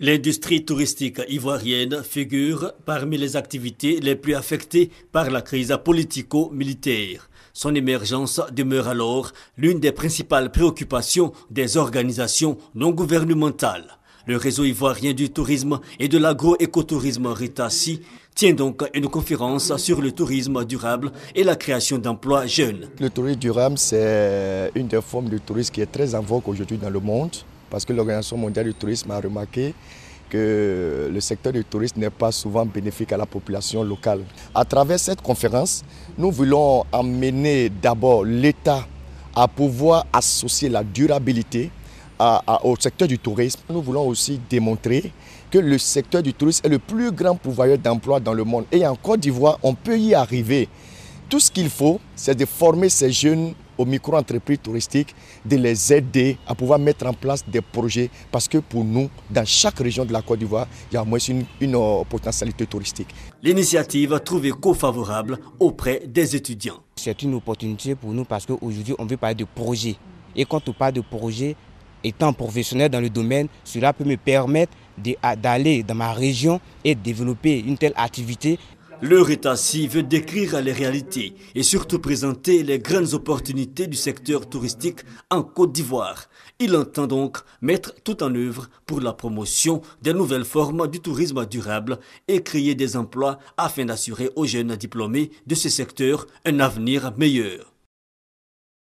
L'industrie touristique ivoirienne figure parmi les activités les plus affectées par la crise politico-militaire. Son émergence demeure alors l'une des principales préoccupations des organisations non gouvernementales. Le réseau ivoirien du tourisme et de lagro l'agroécotourisme Ritaci tient donc une conférence sur le tourisme durable et la création d'emplois jeunes. Le tourisme durable, c'est une des formes de tourisme qui est très en vogue aujourd'hui dans le monde parce que l'Organisation mondiale du tourisme a remarqué que le secteur du tourisme n'est pas souvent bénéfique à la population locale. À travers cette conférence, nous voulons amener d'abord l'État à pouvoir associer la durabilité au secteur du tourisme. Nous voulons aussi démontrer que le secteur du tourisme est le plus grand pourvoyeur d'emplois dans le monde. Et en Côte d'Ivoire, on peut y arriver. Tout ce qu'il faut, c'est de former ces jeunes aux micro-entreprises touristiques de les aider à pouvoir mettre en place des projets parce que pour nous, dans chaque région de la Côte d'Ivoire, il y a au moins une, une euh, potentialité touristique. L'initiative a trouvé co-favorable auprès des étudiants. C'est une opportunité pour nous parce qu'aujourd'hui, on veut parler de projets Et quand on parle de projets étant professionnel dans le domaine, cela peut me permettre d'aller dans ma région et développer une telle activité leur état veut décrire les réalités et surtout présenter les grandes opportunités du secteur touristique en Côte d'Ivoire. Il entend donc mettre tout en œuvre pour la promotion des nouvelles formes du tourisme durable et créer des emplois afin d'assurer aux jeunes diplômés de ce secteur un avenir meilleur.